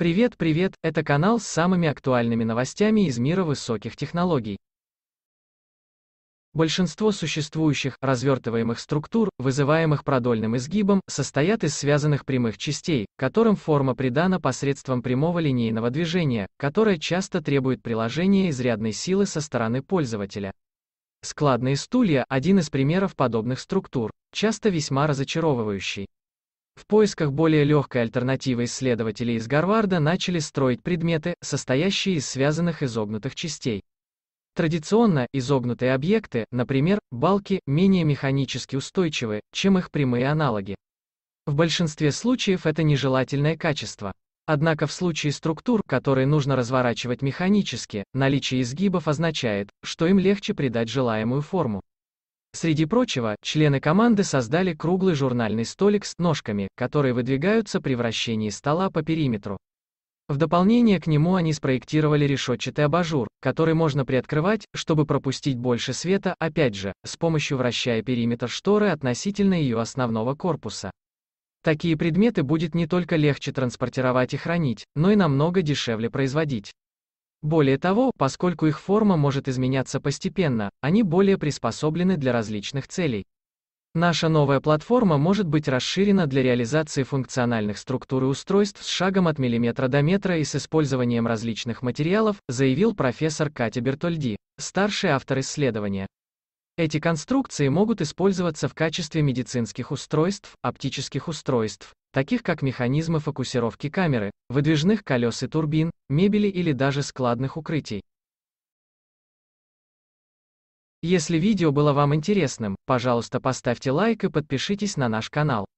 Привет, привет, это канал с самыми актуальными новостями из мира высоких технологий. Большинство существующих, развертываемых структур, вызываемых продольным изгибом, состоят из связанных прямых частей, которым форма придана посредством прямого линейного движения, которое часто требует приложения изрядной силы со стороны пользователя. Складные стулья – один из примеров подобных структур, часто весьма разочаровывающий. В поисках более легкой альтернативы исследователи из Гарварда начали строить предметы, состоящие из связанных изогнутых частей. Традиционно изогнутые объекты, например, балки, менее механически устойчивы, чем их прямые аналоги. В большинстве случаев это нежелательное качество. Однако в случае структур, которые нужно разворачивать механически, наличие изгибов означает, что им легче придать желаемую форму. Среди прочего, члены команды создали круглый журнальный столик с ножками, которые выдвигаются при вращении стола по периметру. В дополнение к нему они спроектировали решетчатый абажур, который можно приоткрывать, чтобы пропустить больше света, опять же, с помощью вращая периметр шторы относительно ее основного корпуса. Такие предметы будет не только легче транспортировать и хранить, но и намного дешевле производить. Более того, поскольку их форма может изменяться постепенно, они более приспособлены для различных целей. Наша новая платформа может быть расширена для реализации функциональных структур и устройств с шагом от миллиметра до метра и с использованием различных материалов, заявил профессор Катя Бертольди, старший автор исследования. Эти конструкции могут использоваться в качестве медицинских устройств, оптических устройств, таких как механизмы фокусировки камеры, выдвижных колес и турбин, мебели или даже складных укрытий. Если видео было вам интересным, пожалуйста поставьте лайк и подпишитесь на наш канал.